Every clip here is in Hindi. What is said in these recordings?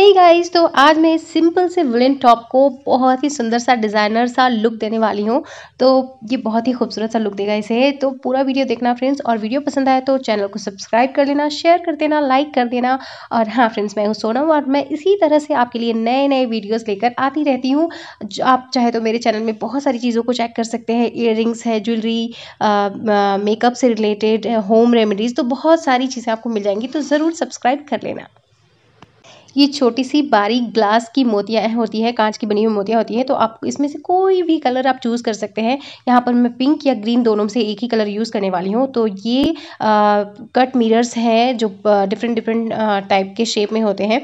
हे hey गाइस तो आज मैं इस सिंपल से वुलन टॉप को बहुत ही सुंदर सा डिज़ाइनर सा लुक देने वाली हूँ तो ये बहुत ही खूबसूरत सा लुक देगा इसे तो पूरा वीडियो देखना फ्रेंड्स और वीडियो पसंद आए तो चैनल को सब्सक्राइब कर लेना शेयर कर देना लाइक कर देना और हाँ फ्रेंड्स मैं हूँ सोनम और मैं इसी तरह से आपके लिए नए नए वीडियोज़ लेकर आती रहती हूँ आप चाहे तो मेरे चैनल में बहुत सारी चीज़ों को चेक कर सकते हैं इयर है ज्वेलरी मेकअप से रिलेटेड होम रेमिडीज़ तो बहुत सारी चीज़ें आपको मिल जाएंगी तो ज़रूर सब्सक्राइब कर लेना ये छोटी सी बारीक ग्लास की मोतियाँ होती है कांच की बनी हुई मोतियाँ होती हैं तो आप इसमें से कोई भी कलर आप चूज़ कर सकते हैं यहाँ पर मैं पिंक या ग्रीन दोनों में से एक ही कलर यूज़ करने वाली हूँ तो ये कट मिरर्स हैं जो डिफरेंट डिफरेंट टाइप के शेप में होते हैं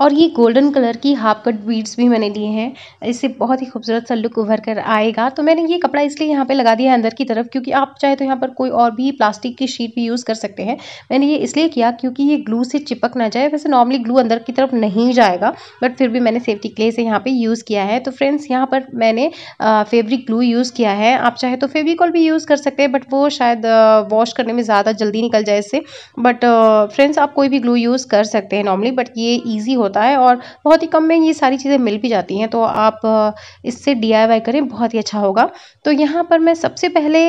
और ये गोल्डन कलर की हाफ कट बीड्स भी मैंने लिए हैं इससे बहुत ही खूबसूरत सा लुक उभर कर आएगा तो मैंने ये कपड़ा इसलिए यहाँ पे लगा दिया है अंदर की तरफ क्योंकि आप चाहे तो यहाँ पर कोई और भी प्लास्टिक की शीट भी यूज़ कर सकते हैं मैंने ये इसलिए किया क्योंकि ये ग्लू से चिपक ना जाए वैसे नॉर्मली ग्लू अंदर की तरफ नहीं जाएगा बट फिर भी मैंने सेफ्टी क्ले से यहाँ पर यूज़ किया है तो फ्रेंड्स यहाँ पर मैंने फेब्रिक ग्लू यूज़ किया है आप चाहे तो फेविकॉल भी यूज़ कर सकते हैं बट वो शायद वॉश करने में ज़्यादा जल्दी निकल जाए इससे बट फ्रेंड्स आप कोई भी ग्लू यूज़ कर सकते हैं नॉर्मली बट ये ईजी हो होता है और बहुत ही कम में ये सारी चीज़ें मिल भी जाती हैं तो आप इससे डी करें बहुत ही अच्छा होगा तो यहाँ पर मैं सबसे पहले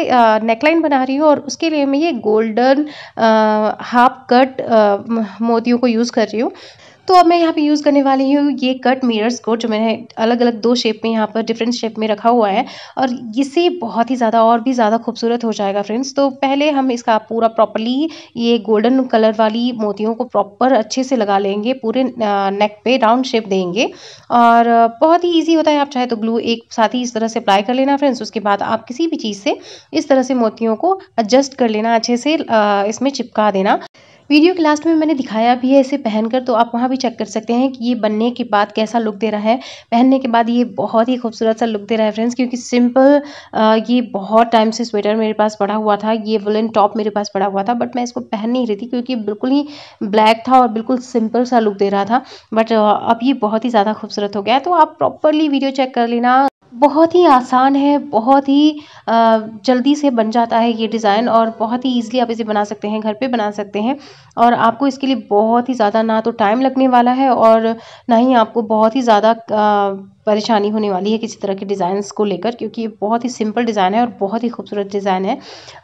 नेकलाइन बना रही हूँ और उसके लिए मैं ये गोल्डन हाफ कट मोतियों को यूज़ कर रही हूँ तो अब मैं यहाँ पे यूज़ करने वाली हूँ ये कट मिरर्स को जो मैंने अलग अलग दो शेप में यहाँ पर डिफरेंट शेप में रखा हुआ है और इससे बहुत ही ज़्यादा और भी ज़्यादा खूबसूरत हो जाएगा फ्रेंड्स तो पहले हम इसका पूरा प्रॉपरली ये गोल्डन कलर वाली मोतियों को प्रॉपर अच्छे से लगा लेंगे पूरे नेक पे राउंड शेप देंगे और बहुत ही ईजी होता है आप चाहे तो ग्लू एक साथ ही इस तरह से अप्लाई कर लेना फ्रेंड्स उसके बाद आप किसी भी चीज़ से इस तरह से मोतियों को एडजस्ट कर लेना अच्छे से इसमें चिपका देना वीडियो के लास्ट में मैंने दिखाया भी है इसे पहनकर तो आप वहाँ भी चेक कर सकते हैं कि ये बनने के बाद कैसा लुक दे रहा है पहनने के बाद ये बहुत ही खूबसूरत सा लुक दे रहा है फ्रेंड्स क्योंकि सिंपल ये बहुत टाइम से स्वेटर मेरे पास पड़ा हुआ था ये वुलन टॉप मेरे पास पड़ा हुआ था बट मैं इसको पहन नहीं रही थी क्योंकि बिल्कुल ही ब्लैक था और बिल्कुल सिंपल सा लुक दे रहा था बट अब ये बहुत ही ज़्यादा खूबसूरत हो गया है तो आप प्रॉपरली वीडियो चेक कर लेना बहुत ही आसान है बहुत ही जल्दी से बन जाता है ये डिज़ाइन और बहुत ही ईज़िली आप इसे बना सकते हैं घर पे बना सकते हैं और आपको इसके लिए बहुत ही ज़्यादा ना तो टाइम लगने वाला है और ना ही आपको बहुत ही ज़्यादा परेशानी होने वाली है किसी तरह के डिज़ाइंस को लेकर क्योंकि ये बहुत ही सिंपल डिज़ाइन है और बहुत ही खूबसूरत डिज़ाइन है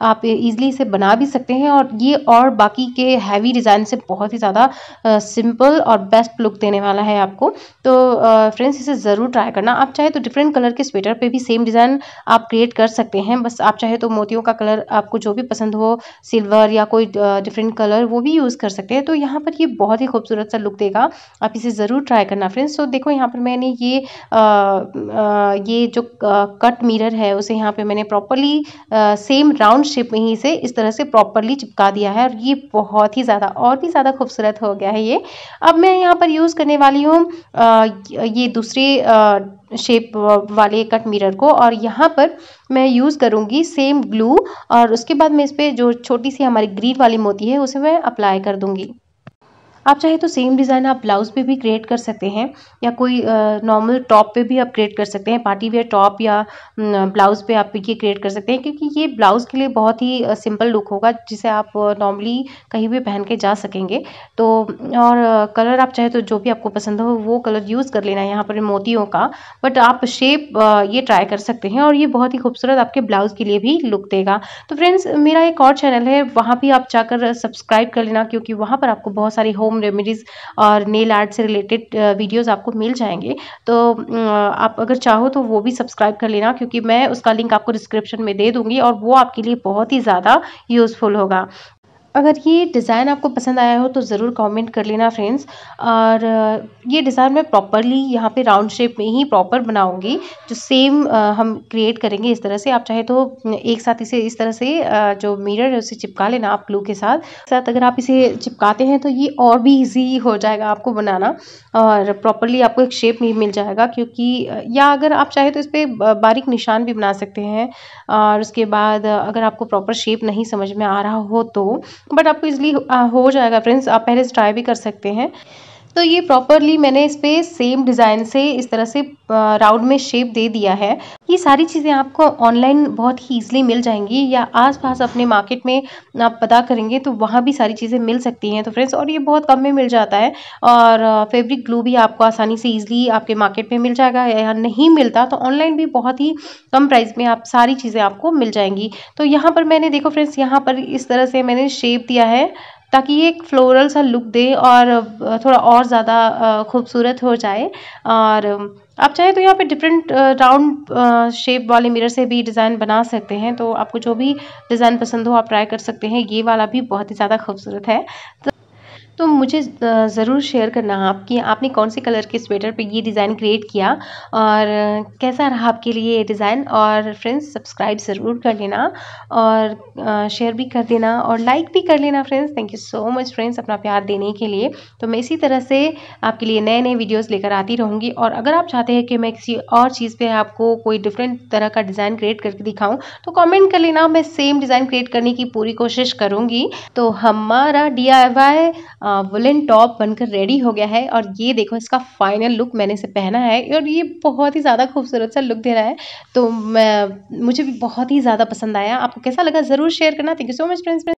आप इजीली इसे बना भी सकते हैं और ये और बाकी के हैवी डिज़ाइन से बहुत ही ज़्यादा सिंपल और बेस्ट लुक देने वाला है आपको तो फ्रेंड्स इसे ज़रूर ट्राई करना आप चाहे तो डिफरेंट कलर के स्वेटर पर भी सेम डिज़ाइन आप क्रिएट कर सकते हैं बस आप चाहे तो मोतियों का कलर आपको जो भी पसंद हो सिल्वर या कोई डिफरेंट कलर वो भी यूज़ कर सकते हैं तो यहाँ पर ये बहुत ही खूबसूरत सा लुक देगा आप इसे ज़रूर ट्राई करना फ्रेंड्स तो देखो यहाँ पर मैंने ये ये जो कट मिरर है उसे यहाँ पे मैंने प्रॉपरली सेम राउंड शेप में ही से इस तरह से प्रॉपरली चिपका दिया है और ये बहुत ही ज़्यादा और भी ज़्यादा खूबसूरत हो गया है ये अब मैं यहाँ पर यूज़ करने वाली हूँ ये दूसरे शेप वाले कट मिरर को और यहाँ पर मैं यूज़ करूँगी सेम ग्लू और उसके बाद मैं इस पर जो छोटी सी हमारी ग्रीन वाली मोती है उसे मैं अप्लाई कर दूँगी आप चाहे तो सेम डिज़ाइन आप ब्लाउज़ पे भी क्रिएट कर सकते हैं या कोई नॉर्मल टॉप पे भी आप क्रिएट कर सकते हैं पार्टी वेयर टॉप या ब्लाउज़ पे आप ये क्रिएट कर सकते हैं क्योंकि ये ब्लाउज़ के लिए बहुत ही सिंपल लुक होगा जिसे आप नॉर्मली कहीं भी पहन के जा सकेंगे तो और कलर आप चाहे तो जो भी आपको पसंद हो वो कलर यूज़ कर लेना है यहाँ पर मोतियों का बट आप शेप ये ट्राई कर सकते हैं और ये बहुत ही खूबसूरत आपके ब्लाउज़ के लिए भी लुक देगा तो फ्रेंड्स मेरा एक और चैनल है वहाँ भी आप जाकर सब्सक्राइब कर लेना क्योंकि वहाँ पर आपको बहुत सारी होम होम रेमेडीज़ और नेल आर्ट से रिलेटेड वीडियोस uh, आपको मिल जाएंगे तो uh, आप अगर चाहो तो वो भी सब्सक्राइब कर लेना क्योंकि मैं उसका लिंक आपको डिस्क्रिप्शन में दे दूँगी और वो आपके लिए बहुत ही ज़्यादा यूज़फुल होगा अगर ये डिज़ाइन आपको पसंद आया हो तो ज़रूर कमेंट कर लेना फ्रेंड्स और ये डिज़ाइन मैं प्रॉपरली यहाँ पे राउंड शेप में ही प्रॉपर बनाऊंगी जो सेम हम क्रिएट करेंगे इस तरह से आप चाहे तो एक साथ इसे इस तरह से जो मिरर है उसे चिपका लेना आप ग्लू के साथ साथ अगर आप इसे चिपकाते हैं तो ये और भी ईजी हो जाएगा आपको बनाना और प्रॉपरली आपको एक शेप नहीं मिल जाएगा क्योंकि या अगर आप चाहे तो इस पर बारीक निशान भी बना सकते हैं और उसके बाद अगर आपको प्रॉपर शेप नहीं समझ में आ रहा हो तो बट आपको इजली हो जाएगा फ्रेंड्स आप पहले से ट्राई भी कर सकते हैं तो ये प्रॉपरली मैंने इस पर सेम डिज़ाइन से इस तरह से राउंड में शेप दे दिया है ये सारी चीज़ें आपको ऑनलाइन बहुत ही ईजिली मिल जाएंगी या आसपास अपने मार्केट में आप पता करेंगे तो वहाँ भी सारी चीज़ें मिल सकती हैं तो फ्रेंड्स और ये बहुत कम में मिल जाता है और फेब्रिक ग्लू भी आपको आसानी से ईजिली आपके मार्केट में मिल जाएगा या नहीं मिलता तो ऑनलाइन भी बहुत ही कम प्राइस में आप सारी चीज़ें आपको मिल जाएंगी तो यहाँ पर मैंने देखो फ्रेंड्स यहाँ पर इस तरह से मैंने शेप दिया है ताकि ये एक फ्लोरल सा लुक दे और थोड़ा और ज़्यादा खूबसूरत हो जाए और आप चाहे तो यहाँ पे डिफरेंट राउंड शेप वाले मिरर से भी डिज़ाइन बना सकते हैं तो आपको जो भी डिज़ाइन पसंद हो आप ट्राई कर सकते हैं ये वाला भी बहुत ही ज़्यादा खूबसूरत है तो तो मुझे ज़रूर शेयर करना आपकी आपने कौन से कलर के स्वेटर पे ये डिज़ाइन क्रिएट किया और कैसा रहा आपके लिए ये डिज़ाइन और फ्रेंड्स सब्सक्राइब ज़रूर कर लेना और शेयर भी कर देना और लाइक भी कर लेना friends thank you so much friends अपना प्यार देने के लिए तो मैं इसी तरह से आपके लिए नए नए वीडियोज़ लेकर आती रहूँगी और अगर आप चाहते हैं कि मैं किसी और चीज़ पर आपको कोई डिफरेंट तरह का डिज़ाइन क्रिएट करके दिखाऊँ तो कॉमेंट कर लेना मैं सेम डिज़ाइन क्रिएट करने की पूरी कोशिश करूँगी तो हमारा डी वुलन टॉप बनकर रेडी हो गया है और ये देखो इसका फाइनल लुक मैंने इसे पहना है और ये बहुत ही ज़्यादा खूबसूरत सा लुक दे रहा है तो मैं मुझे भी बहुत ही ज़्यादा पसंद आया आपको कैसा लगा ज़रूर शेयर करना thank you so much friends